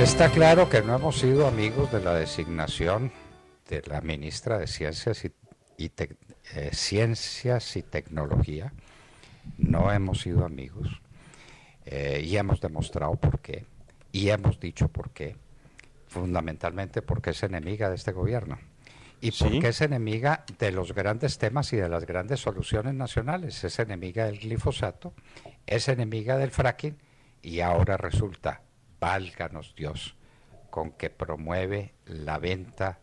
Está claro que no hemos sido amigos de la designación de la ministra de Ciencias y, eh, Ciencias y Tecnología. No hemos sido amigos eh, y hemos demostrado por qué y hemos dicho por qué, fundamentalmente porque es enemiga de este gobierno y porque es enemiga de los grandes temas y de las grandes soluciones nacionales. Es enemiga del glifosato, es enemiga del fracking y ahora resulta válganos Dios, con que promueve la venta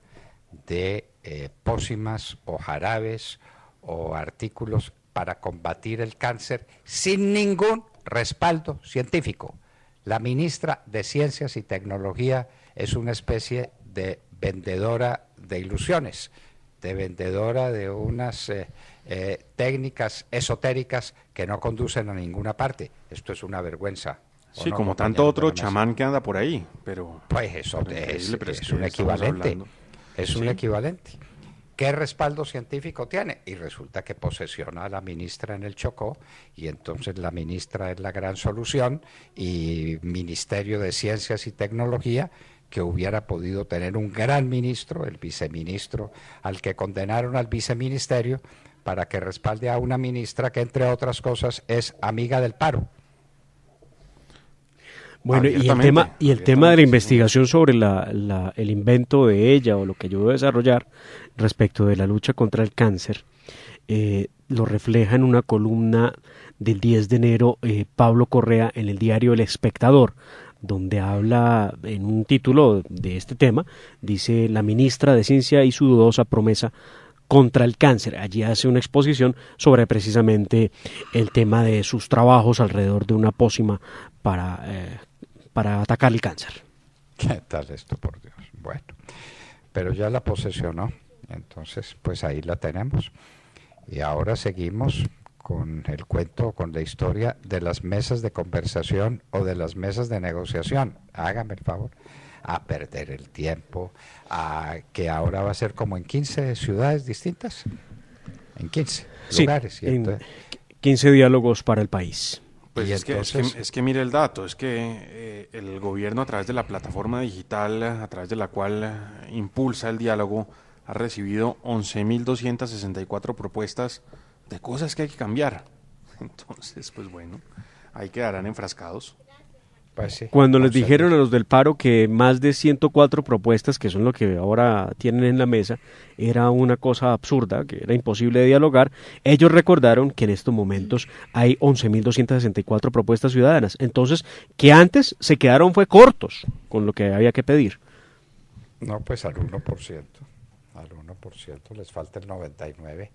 de eh, pócimas o jarabes o artículos para combatir el cáncer sin ningún respaldo científico. La ministra de Ciencias y Tecnología es una especie de vendedora de ilusiones, de vendedora de unas eh, eh, técnicas esotéricas que no conducen a ninguna parte. Esto es una vergüenza. Sí, como tanto otro chamán que anda por ahí, pero... Pues eso es, un equivalente. Es un equivalente. ¿Qué respaldo científico tiene? Y resulta que posesiona a la ministra en el Chocó y entonces la ministra es la gran solución y Ministerio de Ciencias y Tecnología que hubiera podido tener un gran ministro, el viceministro, al que condenaron al viceministerio para que respalde a una ministra que entre otras cosas es amiga del paro. Bueno, y el tema, y el tema de la investigación sobre la, el invento de ella o lo que voy a desarrollar respecto de la lucha contra el cáncer, eh, lo refleja en una columna del 10 de enero eh, Pablo Correa en el diario El Espectador, donde habla en un título de este tema, dice la ministra de Ciencia y su dudosa promesa contra el cáncer. Allí hace una exposición sobre precisamente el tema de sus trabajos alrededor de una pócima para, eh, para atacar el cáncer. ¿Qué tal esto, por Dios? Bueno, pero ya la posesionó, entonces pues ahí la tenemos. Y ahora seguimos con el cuento, con la historia de las mesas de conversación o de las mesas de negociación. Hágame el favor a perder el tiempo, a que ahora va a ser como en 15 ciudades distintas, en 15 sí, lugares. 15 diálogos para el país. Pues es, que, es, que, mire el dato, es que eh, el gobierno a través de la plataforma digital, a través de la cual impulsa el diálogo, ha recibido 11.264 propuestas de cosas que hay que cambiar. Entonces, pues bueno, ahí quedarán enfrascados. Pues Cuando les dijeron a los del paro que más de 104 propuestas, que son lo que ahora tienen en la mesa, era una cosa absurda, que era imposible dialogar, ellos recordaron que en estos momentos hay 11.264 propuestas ciudadanas. Entonces, que antes se quedaron fue cortos con lo que había que pedir. No, pues al 1%, al 1%, les falta el 99%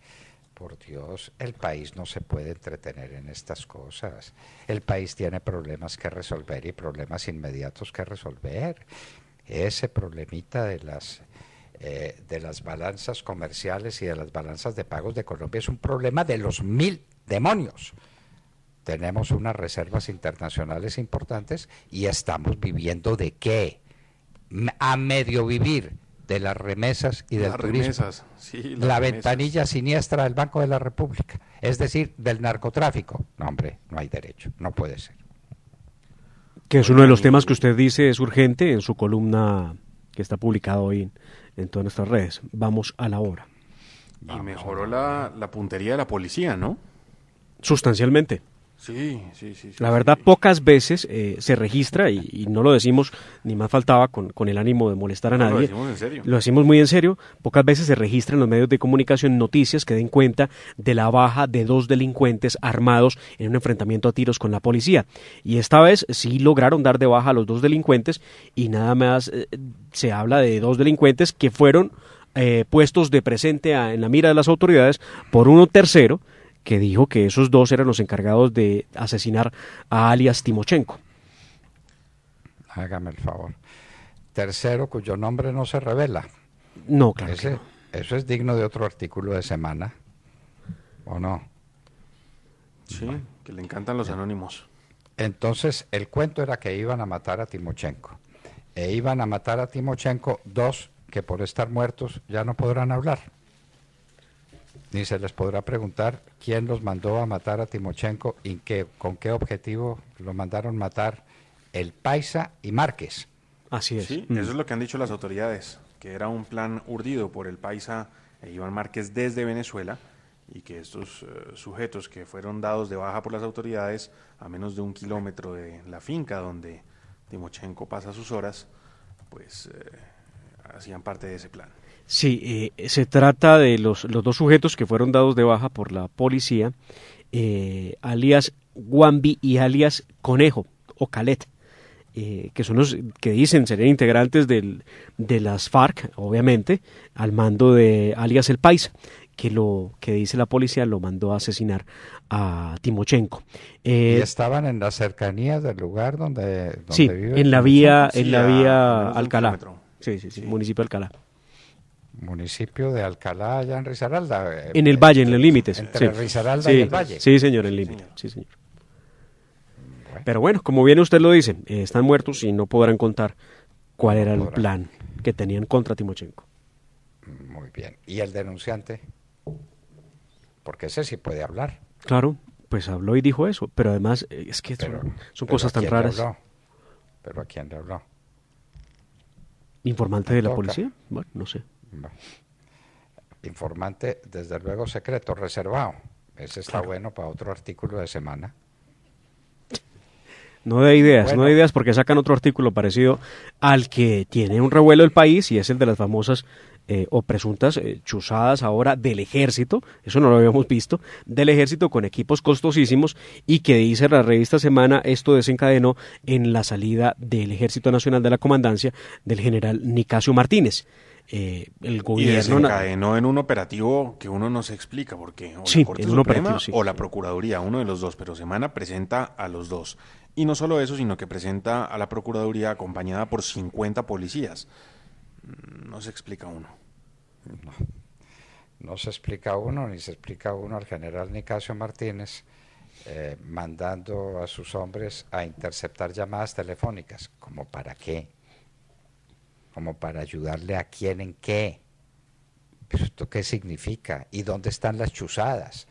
por Dios, el país no se puede entretener en estas cosas. El país tiene problemas que resolver y problemas inmediatos que resolver. Ese problemita de las eh, de las balanzas comerciales y de las balanzas de pagos de Colombia es un problema de los mil demonios. Tenemos unas reservas internacionales importantes y estamos viviendo de qué? A medio vivir de las remesas y del las Remesas, la ventanilla siniestra del Banco de la República, es decir, del narcotráfico. No, hombre, no hay derecho, no puede ser. Que es uno de los temas que usted dice es urgente en su columna que está publicada hoy en, todas nuestras redes. Vamos a la hora. Y mejoró la, la puntería de la policía, ¿no? Sustancialmente. Sí, sí, sí. la verdad, pocas veces eh, se registra y, no lo decimos ni más faltaba con, el ánimo de molestar a nadie. Lo decimos en serio. Lo muy en serio. Pocas veces se registra en los medios de comunicación noticias que den cuenta de la baja de dos delincuentes armados en un enfrentamiento a tiros con la policía. Y esta vez sí lograron dar de baja a los dos delincuentes y nada más eh, se habla de dos delincuentes que fueron eh, puestos de presente en la mira de las autoridades por uno tercero que dijo que esos dos eran los encargados de asesinar a alias Timochenko. Hágame el favor. Tercero, cuyo nombre no se revela. No, claro. Eso es digno de otro artículo de semana, ¿o no? Sí, que le encantan los anónimos. Entonces, el cuento era que iban a matar a Timochenko. E iban a matar a Timochenko dos que por estar muertos ya no podrán hablar ni se les podrá preguntar quién los mandó a matar a Timochenko y qué, con qué objetivo lo mandaron matar el Paisa y Márquez. Así es. Sí, mm. eso es lo que han dicho las autoridades, que era un plan urdido por el Paisa e Iván Márquez desde Venezuela y que estos eh, sujetos que fueron dados de baja por las autoridades a menos de un kilómetro de la finca donde Timochenko pasa sus horas, pues eh, hacían parte de ese plan. Sí, eh, se trata de los, los, dos sujetos que fueron dados de baja por la policía, eh, alias Wambi y alias Conejo o Calet. Eh, que son los que dicen serían integrantes del, de las FARC, obviamente, al mando de alias El país que lo que dice la policía lo mandó a asesinar a Timochenko. y estaban en las cercanías del lugar donde, sí, en la vía, en la vía Alcalá. Sí, sí, sí, sí, Alcalá municipio de Alcalá, allá en Risaralda. Eh, en el valle, en los límites. Entre Risaralda y el valle. Sí, señor, en límite, sí, señor. Pero bueno, como bien usted lo dice, eh, están muertos y no podrán contar cuál era el plan que tenían contra Timochenko. Muy bien. ¿Y el denunciante? Porque sé si puede hablar. Claro, pues habló y dijo eso, pero además eh, es que son, cosas tan raras. ¿Pero a quién le habló? ¿Informante de la policía? Bueno, no sé. Informante, desde luego secreto, reservado. Ese está bueno para otro artículo de semana. No de ideas, no de ideas porque sacan otro artículo parecido al que tiene un revuelo el país y es el de las famosas eh, o presuntas eh, chuzadas ahora del ejército, eso no lo habíamos visto, del ejército con equipos costosísimos y que dice la revista Semana, esto desencadenó en la salida del Ejército Nacional de la Comandancia del general Nicasio Martínez. Eh, el gobierno. Y en un operativo que uno no se explica porque o la Corte o la Procuraduría, uno de los dos, pero Semana presenta a los dos. Y no solo eso, sino que presenta a la Procuraduría acompañada por 50 policías. No se explica uno. No, se explica uno, ni se explica uno al general Nicasio Martínez. Eh, mandando a sus hombres a interceptar llamadas telefónicas, como para qué, como para ayudarle a quién en qué. esto qué significa? ¿Y dónde están las chuzadas?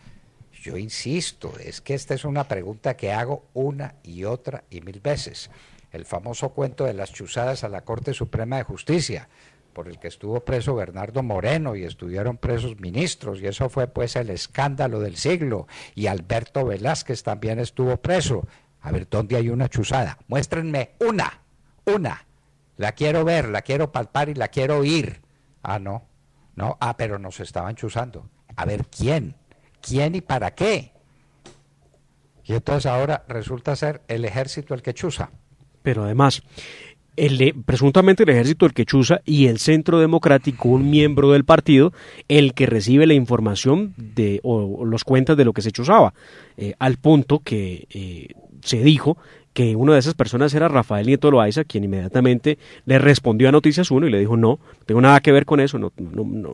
Yo insisto, es que esta es una pregunta que hago una y otra y mil veces. El famoso cuento de las chuzadas a la Corte Suprema de Justicia, por el que estuvo preso Bernardo Moreno y estuvieron presos ministros, y eso fue pues el escándalo del siglo, y Alberto Velázquez también estuvo preso. A ver, ¿dónde hay una chuzada? Muéstrenme una, una. La quiero ver, la quiero palpar y la quiero oír. Ah, no, no, ah, pero nos estaban chuzando. A ver, ¿quién? ¿Quién y para qué? Y entonces ahora resulta ser el ejército el que chuza. Pero además, el, presuntamente el ejército el que chuza y el Centro Democrático, un miembro del partido, el que recibe la información de, o, los cuentas de lo que se chuzaba, eh, al punto que eh, se dijo que una de esas personas era Rafael Nieto Loaiza, quien inmediatamente le respondió a Noticias 1 y le dijo, no, no tengo nada que ver con eso, no,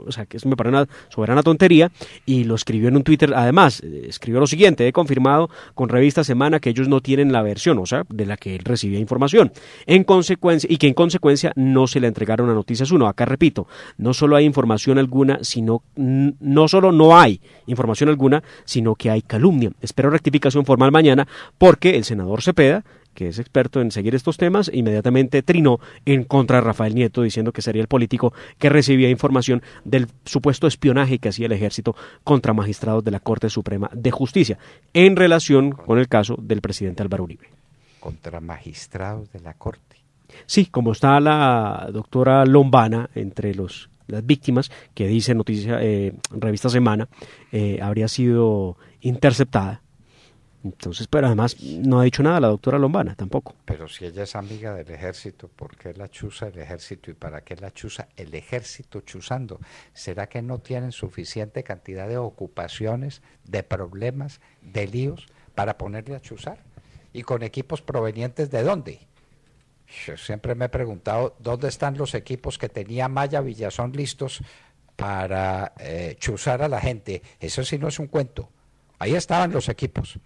o sea, que eso me parece una soberana tontería, y lo escribió en un Twitter, además, eh, escribió lo siguiente, he confirmado con Revista Semana que ellos no tienen la versión, o sea, de la que él recibía información, en consecuencia, y que en consecuencia no se le entregaron a Noticias 1, acá repito, no solo hay información alguna, sino, no solo no hay información alguna, sino que hay calumnia. Espero rectificación formal mañana, porque el senador Cepeda, que es experto en seguir estos temas, inmediatamente trinó en contra de Rafael Nieto diciendo que sería el político que recibía información del supuesto espionaje que hacía el ejército contra magistrados de la Corte Suprema de Justicia en relación con el caso del presidente Álvaro Uribe. Contra magistrados de la Corte. Sí, como está la doctora Lombana entre los, las víctimas, que dice noticia, eh, Revista Semana, eh, habría sido interceptada entonces, pero además no ha dicho nada la doctora Lombana tampoco. Pero si ella es amiga del ejército, ¿por qué la chusa el ejército y para qué la chusa el ejército chuzando? ¿Será que no tienen suficiente cantidad de ocupaciones, de problemas, de líos para ponerle a chuzar? ¿Y con equipos provenientes de dónde? Yo siempre me he preguntado dónde están los equipos que tenía Maya Villazón listos para eh, chuzar a la gente. Eso sí no es un cuento. Ahí estaban los equipos.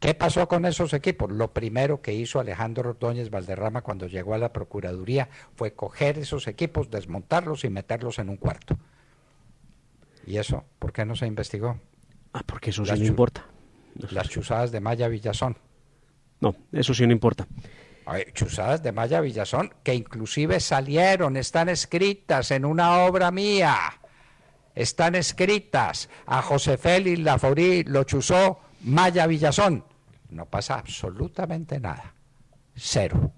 ¿Qué pasó con esos equipos? Lo primero que hizo Alejandro Ordóñez Valderrama cuando llegó a la Procuraduría fue coger esos equipos, desmontarlos y meterlos en un cuarto. ¿Y eso por qué no se investigó? Ah, porque eso no importa. las chusadas chuzadas de Maya Villazón. No, eso sí no importa. Hay chuzadas de Maya Villazón que inclusive salieron, están escritas en una obra mía. Están escritas. A José Félix Laforí lo chuzó Maya Villazón. No pasa absolutamente nada. Cero.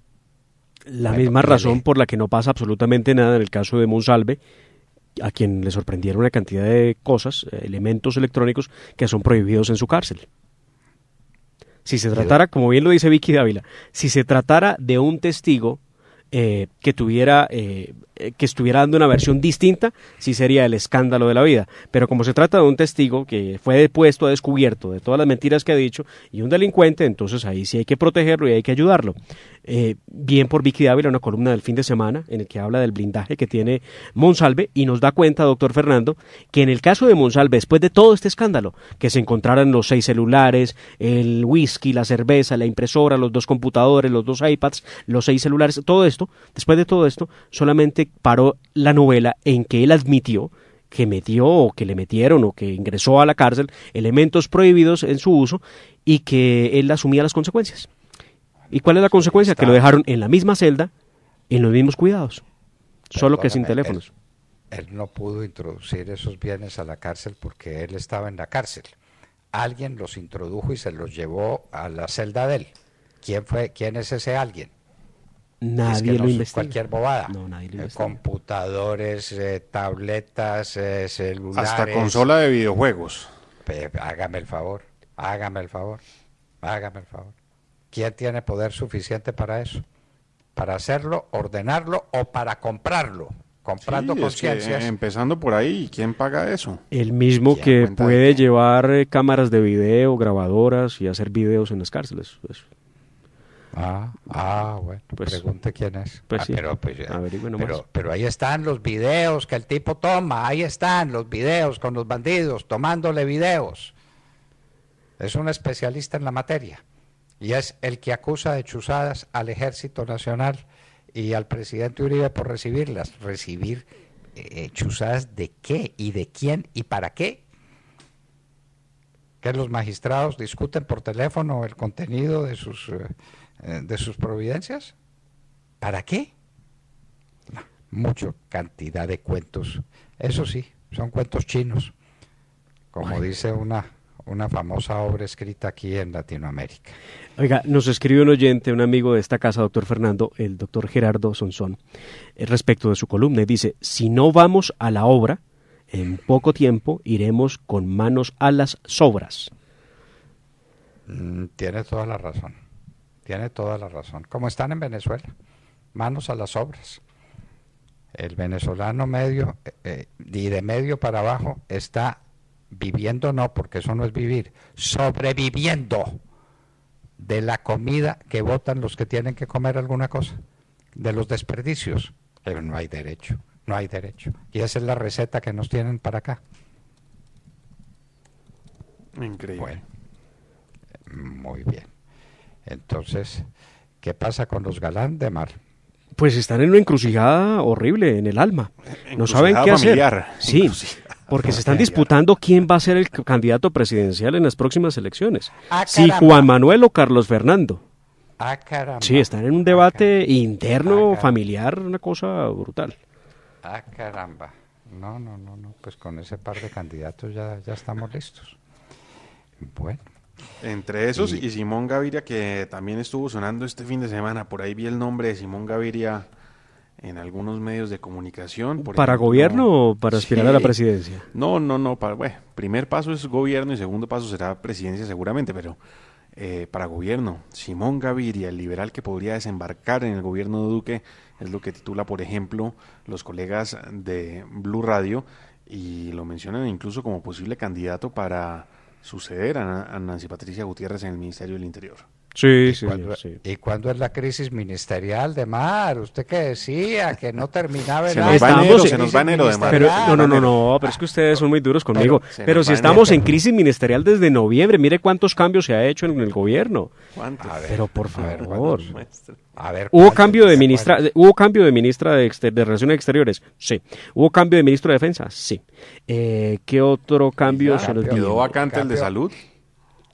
La misma razón e- por la que no pasa absolutamente nada en el caso de Monsalve, a quien le sorprendieron una cantidad de cosas, elementos electrónicos que son prohibidos en su cárcel. Si se tratara, como bien lo dice Vicky Dávila, si se tratara de un testigo eh, que tuviera eh, que estuviera dando una versión distinta sí sería el escándalo de la vida pero como se trata de un testigo que fue depuesto a descubierto de todas las mentiras que ha dicho y un delincuente entonces ahí sí hay que protegerlo y hay que ayudarlo eh, bien por Vicky Dávila, una columna del fin de semana en el que habla del blindaje que tiene Monsalve y nos da cuenta, doctor Fernando, que en el caso de Monsalve, después de todo este escándalo, que se encontraran los seis celulares, el whisky, la cerveza, la impresora, los dos computadores, los dos iPads, los seis celulares, todo esto, después de todo esto, solamente paró la novela en que él admitió que metió o que le metieron o que ingresó a la cárcel elementos prohibidos en su uso y que él asumía las consecuencias. ¿Y cuál es la consecuencia? Que lo dejaron en la misma celda, en los mismos cuidados, solo que sin teléfonos. Él, no pudo introducir esos bienes a la cárcel porque él estaba en la cárcel. Alguien los introdujo y se los llevó a la celda de él. ¿Quién fue? ¿Quién es ese alguien? Nadie lo investigó. Cualquier bobada. No, eh, computadores, eh, tabletas, eh, celulares. Hasta consola de videojuegos. hágame el favor, hágame el favor, hágame el favor. ¿Quién tiene poder suficiente para eso? Para hacerlo, ordenarlo o para comprarlo comprando conciencias. empezando por ahí, ¿quién paga eso? El mismo que puede llevar eh, cámaras de video, grabadoras y hacer videos en las cárceles. Pues. Ah, ah, bueno, pues, pregunte quién es. Pues ah, pero, pero, ahí están los videos que el tipo toma, ahí están los videos con los bandidos, tomándole videos. Es un especialista en la materia y es el que acusa de chuzadas al Ejército Nacional y al presidente Uribe por recibirlas. ¿Recibir chusadas eh, chuzadas de qué y de quién y para qué? Que los magistrados discuten por teléfono el contenido de sus, eh, eh, de sus providencias. ¿Para qué? Mucha cantidad de cuentos. Eso sí, son cuentos chinos, como dice una una famosa obra escrita aquí en Latinoamérica. Oiga, nos escribe un oyente, un amigo de esta casa, doctor Fernando, el doctor Gerardo Sonsón, eh, respecto de su columna, dice, si no vamos a la obra, en poco tiempo iremos con manos a las sobras. Mm, tiene toda la razón, tiene toda la razón. Como están en Venezuela, manos a las obras. El venezolano medio eh, eh, y de medio para abajo está viviendo no, porque eso no es vivir, sobreviviendo de la comida que votan los que tienen que comer alguna cosa, de los desperdicios. Pero no hay derecho, no hay derecho. Y esa es la receta que nos tienen para acá. Increíble. muy bien. Entonces, ¿qué pasa con los galán de mar? Pues están en una encrucijada horrible en el alma. No saben qué familiar. hacer. Sí. Porque se ah, están disputando quién va a ser el candidato presidencial en las próximas elecciones. Ah, si Juan Manuel o Carlos Fernando. Ah, sí, están en un debate interno, familiar, una cosa brutal. Ah, caramba. No, no, no, no. Pues con ese par de candidatos ya, ya estamos listos. Bueno. Entre esos y Simón Gaviria, que también estuvo sonando este fin de semana. Por ahí vi el nombre de Simón Gaviria en algunos medios de comunicación. ¿Para gobierno o para aspirar a la presidencia? No, no, no. Para, primer paso es gobierno y segundo paso será presidencia seguramente, pero eh, para gobierno. Simón Gaviria, el liberal que podría desembarcar en el gobierno de Duque, es lo que titula, por ejemplo, los colegas de Blue Radio y lo mencionan incluso como posible candidato para suceder a Nancy Patricia Gutiérrez en el Ministerio del Interior. Sí, sí, ¿Y cuándo es la crisis ministerial de Mar? Usted que decía que no terminaba el se se nos va de Mar. Pero, no, no, no, no, pero es que ustedes son muy duros conmigo. Pero, si estamos en crisis ministerial desde noviembre, mire cuántos cambios se ha hecho en el gobierno. ¿Cuántos? pero por favor. A ver, ¿Hubo cambio, de ministra, ¿Hubo cambio de ministra de, Relaciones Exteriores? Sí. ¿Hubo cambio de ministro de Defensa? Sí. Eh, ¿Qué otro cambio se nos vacante el de Salud?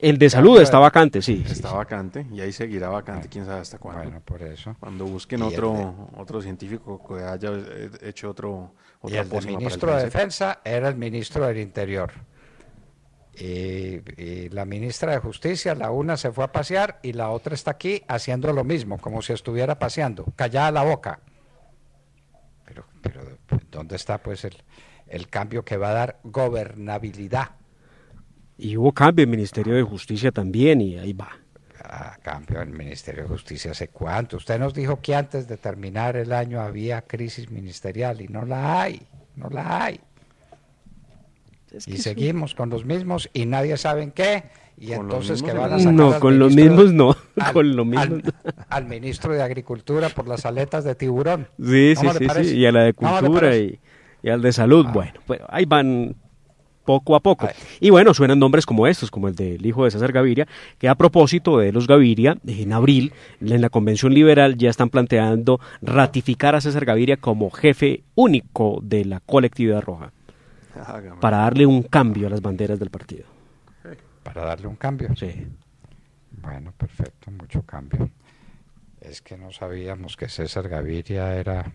El de salud está vacante, sí. Está vacante y ahí seguirá vacante, ah, quién sabe hasta cuándo. Bueno, por eso. Cuando busquen otro otro científico que haya eh, hecho otro el ministro de Defensa era el ministro del Interior. Y, y, la ministra de Justicia, la una se fue a pasear y la otra está aquí haciendo lo mismo, como si estuviera paseando, callada la boca. Pero, pero ¿dónde está pues el, el cambio que va a dar gobernabilidad? Y hubo cambio en el Ministerio de Justicia también y ahí va. Ah, cambio en el Ministerio de Justicia hace cuánto. Usted nos dijo que antes de terminar el año había crisis ministerial y no la hay, no la hay. y seguimos con los mismos y nadie sabe en qué. Y entonces qué van a sacar No, con los mismos no. con lo mismo. Al, ministro de Agricultura por las aletas de tiburón. Sí, sí, sí, Y a la de Cultura y, al de Salud. Ah. Bueno, pues ahí van poco a poco. Y bueno, suenan nombres como estos, como el del hijo de César Gaviria, que a propósito de los Gaviria, en abril, en la Convención Liberal ya están planteando ratificar a César Gaviria como jefe único de la colectividad roja, para darle un cambio a las banderas del partido. Para darle un cambio. Sí. Bueno, perfecto, mucho cambio. Es que no sabíamos que César Gaviria era,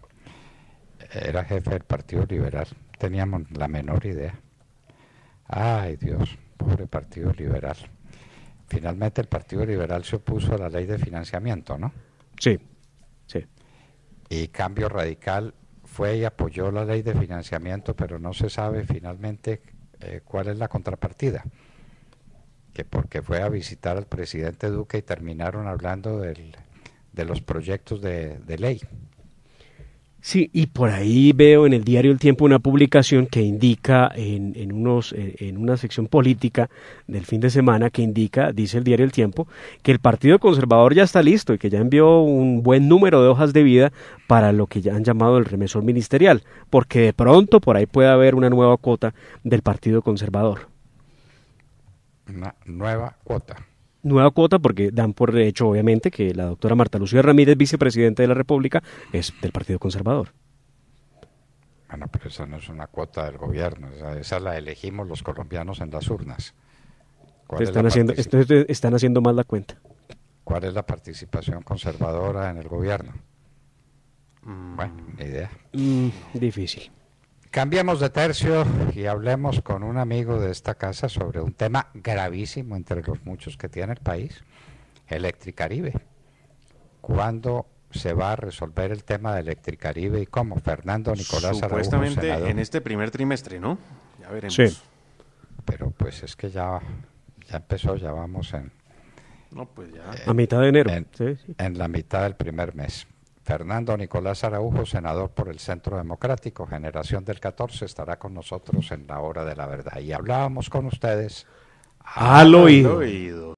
era jefe del Partido Liberal. Teníamos la menor idea. Ay Dios, pobre Partido Liberal. Finalmente el Partido Liberal se opuso a la ley de financiamiento, ¿no? Sí, sí. Y Cambio Radical fue y apoyó la ley de financiamiento, pero no se sabe finalmente eh, cuál es la contrapartida. Que porque fue a visitar al presidente Duque y terminaron hablando del, de los proyectos de, de ley. Sí, y por ahí veo en el diario El Tiempo una publicación que indica en, unos, en una sección política del fin de semana que indica, dice el diario El Tiempo, que el Partido Conservador ya está listo y que ya envió un buen número de hojas de vida para lo que ya han llamado el remesor ministerial, porque de pronto por ahí puede haber una nueva cuota del Partido Conservador. Una nueva cuota nueva cuota porque dan por hecho, obviamente, que la doctora Marta Lucía Ramírez, vicepresidente de la República, es del Partido Conservador. Bueno, pero esa no es una cuota del gobierno, esa, la elegimos los colombianos en las urnas. Están, haciendo, están mal la cuenta. ¿Cuál es la participación conservadora en el gobierno? Mm. Bueno, ni idea. Mm, difícil. Cambiamos de tercio y hablemos con un amigo de esta casa sobre un tema gravísimo entre los muchos que tiene el país, Electricaribe. ¿Cuándo se va a resolver el tema de Electricaribe y cómo? Fernando Nicolás Supuestamente en este primer trimestre, ¿no? Ya veremos. Sí. Pero pues es que ya, ya empezó, ya vamos en... No, pues a mitad de enero. en la mitad del primer mes. Fernando Nicolás Araujo, senador por el Centro Democrático, Generación del 14, estará con nosotros en la hora de la verdad. Y hablábamos con ustedes al, oído.